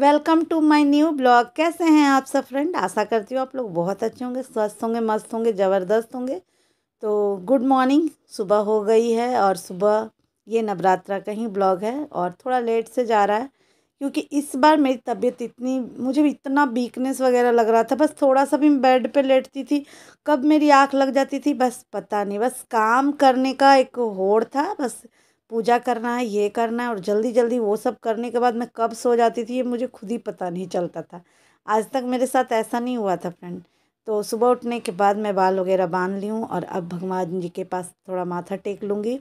welcome to my new blog कैसे हैं आप सब फ्रेंड आशा करती हूँ आप लोग बहुत अच्छे होंगे स्वस्थ होंगे मस्त होंगे ज़बरदस्त होंगे तो गुड मॉर्निंग सुबह हो गई है और सुबह ये नवरात्रा का ही ब्लॉग है और थोड़ा लेट से जा रहा है क्योंकि इस बार मेरी तबीयत इतनी मुझे इतना वीकनेस वगैरह लग रहा था बस थोड़ा सा भी बेड पे लेटती थी कब मेरी आँख लग जाती थी बस पता नहीं बस काम करने का एक होड़ था बस पूजा करना है ये करना है और जल्दी जल्दी वो सब करने के बाद मैं कब सो जाती थी ये मुझे खुद ही पता नहीं चलता था आज तक मेरे साथ ऐसा नहीं हुआ था फ्रेंड तो सुबह उठने के बाद मैं बाल वगैरह बांध ली हूँ और अब भगवान जी के पास थोड़ा माथा टेक लूँगी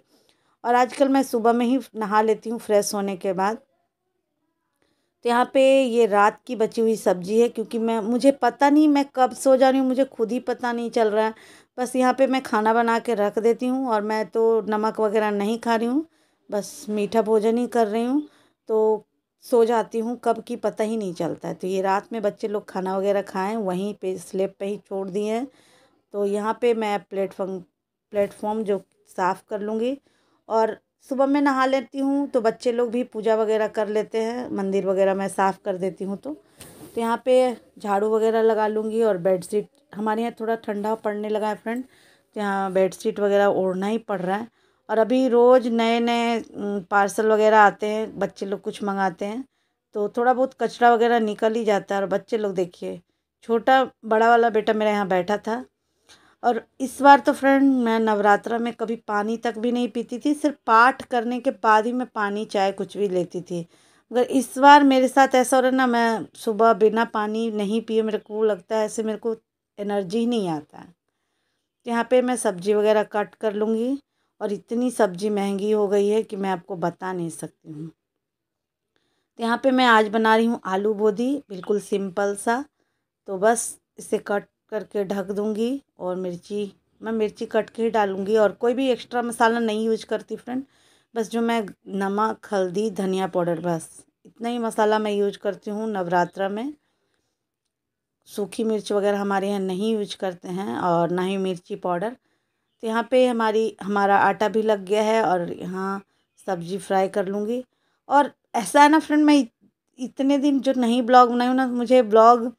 और आजकल मैं सुबह में ही नहा लेती हूँ फ्रेश होने के बाद तो यहाँ पे ये रात की बची हुई सब्जी है क्योंकि मैं मुझे पता नहीं मैं कब सो जा रही हूँ मुझे खुद ही पता नहीं चल रहा है बस यहाँ पे मैं खाना बना के रख देती हूँ और मैं तो नमक वगैरह नहीं खा रही हूँ बस मीठा भोजन ही कर रही हूँ तो सो जाती हूँ कब की पता ही नहीं चलता है तो ये रात में बच्चे लोग खाना वगैरह खाएं वहीं पे स्लेब पे ही छोड़ दिए हैं तो यहाँ पे मैं प्लेटफॉर्म प्लेटफॉर्म जो साफ़ कर लूँगी और सुबह में नहा लेती हूँ तो बच्चे लोग भी पूजा वगैरह कर लेते हैं मंदिर वगैरह मैं साफ़ कर देती हूँ तो तो यहाँ पर झाड़ू वगैरह लगा लूँगी और बेड हमारे यहाँ थोड़ा ठंडा पड़ने लगा है फ्रेंड तो यहाँ बेड वगैरह ओढ़ना ही पड़ रहा है और अभी रोज़ नए नए पार्सल वगैरह आते हैं बच्चे लोग कुछ मंगाते हैं तो थोड़ा बहुत कचरा वगैरह निकल ही जाता है और बच्चे लोग देखिए छोटा बड़ा वाला बेटा मेरे यहाँ बैठा था और इस बार तो फ्रेंड मैं नवरात्रा में कभी पानी तक भी नहीं पीती थी सिर्फ पाठ करने के बाद ही मैं पानी चाय कुछ भी लेती थी अगर इस बार मेरे साथ ऐसा हो रहा ना मैं सुबह बिना पानी नहीं पिए मेरे को लगता है ऐसे मेरे को एनर्जी ही नहीं आता है यहाँ पे मैं सब्ज़ी वगैरह कट कर लूँगी और इतनी सब्ज़ी महंगी हो गई है कि मैं आपको बता नहीं सकती हूँ तो यहाँ पे मैं आज बना रही हूँ आलू बोधी बिल्कुल सिंपल सा तो बस इसे कट करके ढक दूँगी और मिर्ची मैं मिर्ची कट के ही डालूँगी और कोई भी एक्स्ट्रा मसाला नहीं यूज करती फ्रेंड बस जो मैं नमक हल्दी धनिया पाउडर बस इतना ही मसाला मैं यूज करती हूँ नवरात्रा में सूखी मिर्च वगैरह हमारे यहाँ नहीं यूज करते हैं और ना ही मिर्ची पाउडर तो यहाँ पे हमारी हमारा आटा भी लग गया है और यहाँ सब्जी फ्राई कर लूँगी और ऐसा है ना फ्रेंड मैं इतने दिन जो नहीं ब्लॉग बनाई हूँ ना मुझे ब्लॉग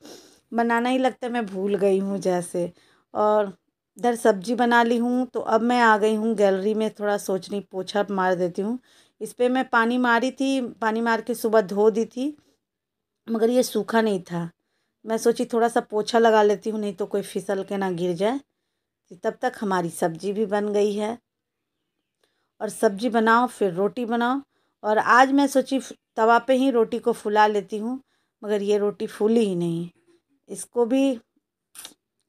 बनाना ही लगता है मैं भूल गई हूँ जैसे और इधर सब्जी बना ली हूँ तो अब मैं आ गई हूँ गैलरी में थोड़ा सोचनी पोछा मार देती हूँ इस पर मैं पानी मारी थी पानी मार के सुबह धो दी थी मगर ये सूखा नहीं था मैं सोची थोड़ा सा पोछा लगा लेती हूँ नहीं तो कोई फिसल के ना गिर जाए कि तब तक हमारी सब्ज़ी भी बन गई है और सब्ज़ी बनाओ फिर रोटी बनाओ और आज मैं सोची तवा पे ही रोटी को फुला लेती हूँ मगर ये रोटी फूली ही नहीं इसको भी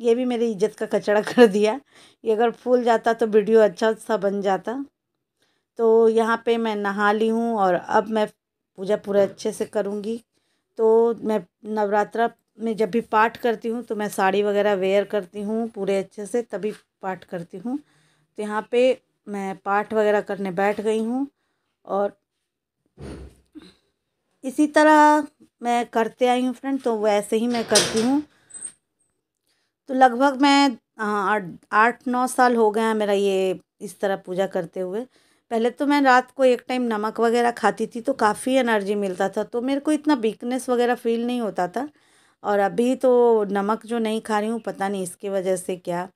ये भी मेरी इज्जत का कचड़ा कर दिया ये अगर फूल जाता तो वीडियो अच्छा सा बन जाता तो यहाँ पे मैं नहा ली हूँ और अब मैं पूजा पूरा अच्छे से करूँगी तो मैं नवरात्रा मैं जब भी पाठ करती हूँ तो मैं साड़ी वगैरह वेयर करती हूँ पूरे अच्छे से तभी पाठ करती हूँ तो यहाँ पे मैं पाठ वगैरह करने बैठ गई हूँ और इसी तरह मैं करते आई हूँ फ्रेंड तो वैसे ही मैं करती हूँ तो लगभग मैं हाँ, आठ नौ साल हो गया मेरा ये इस तरह पूजा करते हुए पहले तो मैं रात को एक टाइम नमक वगैरह खाती थी तो काफ़ी एनर्जी मिलता था तो मेरे को इतना वीकनेस वगैरह फील नहीं होता था और अभी तो नमक जो नहीं खा रही हूँ पता नहीं इसकी वजह से क्या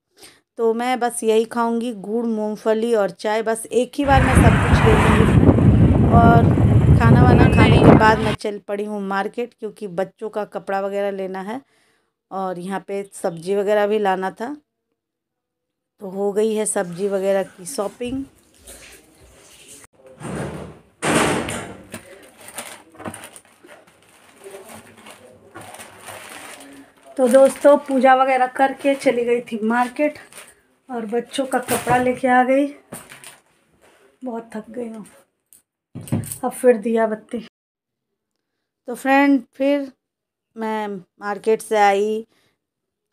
तो मैं बस यही खाऊंगी गुड़ मूंगफली और चाय बस एक ही बार मैं सब कुछ ले लूँगी और खाना वाना खाने के बाद मैं चल पड़ी हूँ मार्केट क्योंकि बच्चों का कपड़ा वगैरह लेना है और यहाँ पे सब्ज़ी वगैरह भी लाना था तो हो गई है सब्ज़ी वगैरह की शॉपिंग तो दोस्तों पूजा वगैरह करके चली गई थी मार्केट और बच्चों का कपड़ा लेके आ गई बहुत थक गई हूँ अब फिर दिया बत्ती तो फ्रेंड फिर मैं मार्केट से आई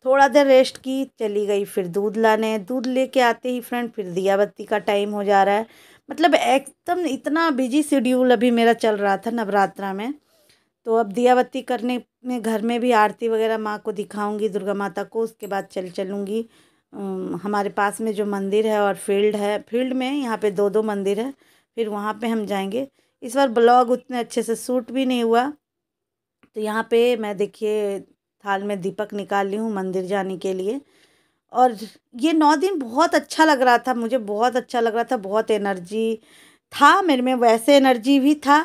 थोड़ा देर रेस्ट की चली गई फिर दूध लाने दूध लेके आते ही फ्रेंड फिर दिया बत्ती का टाइम हो जा रहा है मतलब एकदम इतना बिजी शेड्यूल अभी मेरा चल रहा था नवरात्रा में तो अब दिया बत्ती करने में घर में भी आरती वगैरह माँ को दिखाऊंगी दुर्गा माता को उसके बाद चल चलूँगी हमारे पास में जो मंदिर है और फील्ड है फील्ड में यहाँ पे दो दो मंदिर है फिर वहाँ पे हम जाएंगे इस बार ब्लॉग उतने अच्छे से सूट भी नहीं हुआ तो यहाँ पे मैं देखिए थाल में दीपक निकाल ली हूँ मंदिर जाने के लिए और ये नौ दिन बहुत अच्छा लग रहा था मुझे बहुत अच्छा लग रहा था बहुत एनर्जी था मेरे में वैसे एनर्जी भी था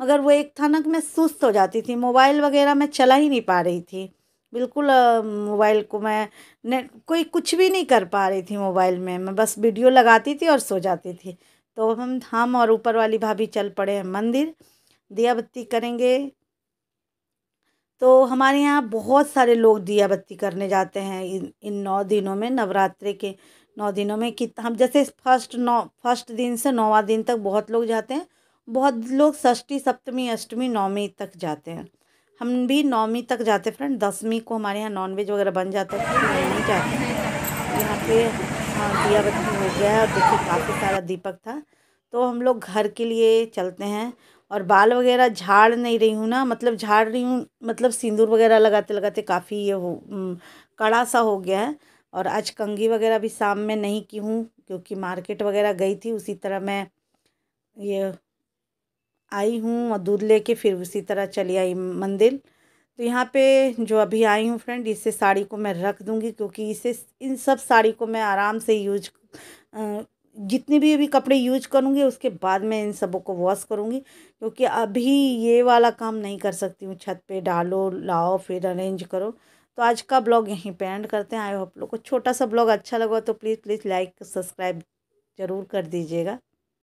मगर वो एक था ना कि मैं सुस्त हो जाती थी मोबाइल वगैरह मैं चला ही नहीं पा रही थी बिल्कुल मोबाइल को मैं ने कोई कुछ भी नहीं कर पा रही थी मोबाइल में मैं बस वीडियो लगाती थी और सो जाती थी तो हम हम और ऊपर वाली भाभी चल पड़े हैं मंदिर दिया बत्ती करेंगे तो हमारे यहाँ बहुत सारे लोग दिया बत्ती करने जाते हैं इन इन नौ दिनों में नवरात्रि के नौ दिनों में कितना हम जैसे फर्स्ट नौ फर्स्ट दिन से नौवा दिन तक बहुत लोग जाते हैं बहुत लोग षष्ठी सप्तमी अष्टमी नौमी तक जाते हैं हम भी नौमी तक जाते फ्रेंड दसवीं को हमारे यहाँ नॉनवेज वगैरह बन जाता है तो नहीं जाते यहाँ पे हाँ, दिया बत्ती हो गया है और देखिए काफ़ी सारा दीपक था तो हम लोग घर के लिए चलते हैं और बाल वगैरह झाड़ नहीं रही हूँ ना मतलब झाड़ रही हूँ मतलब सिंदूर वगैरह लगाते लगाते काफ़ी ये हो कड़ा सा हो गया है और आज कंघी वगैरह भी शाम में नहीं की हूँ क्योंकि मार्केट वगैरह गई थी उसी तरह मैं ये आई हूँ और दूध लेके फिर उसी तरह चली आई मंदिर तो यहाँ पे जो अभी आई हूँ फ्रेंड इससे साड़ी को मैं रख दूँगी क्योंकि इसे इन सब साड़ी को मैं आराम से यूज जितने भी अभी कपड़े यूज करूँगी उसके बाद मैं इन सबों को वॉश करूँगी क्योंकि अभी ये वाला काम नहीं कर सकती हूँ छत पे डालो लाओ फिर अरेंज करो तो आज का ब्लॉग यहीं पे एंड करते हैं आई होप लोग को छोटा सा ब्लॉग अच्छा लगा तो प्लीज़ प्लीज़ लाइक सब्सक्राइब ज़रूर कर दीजिएगा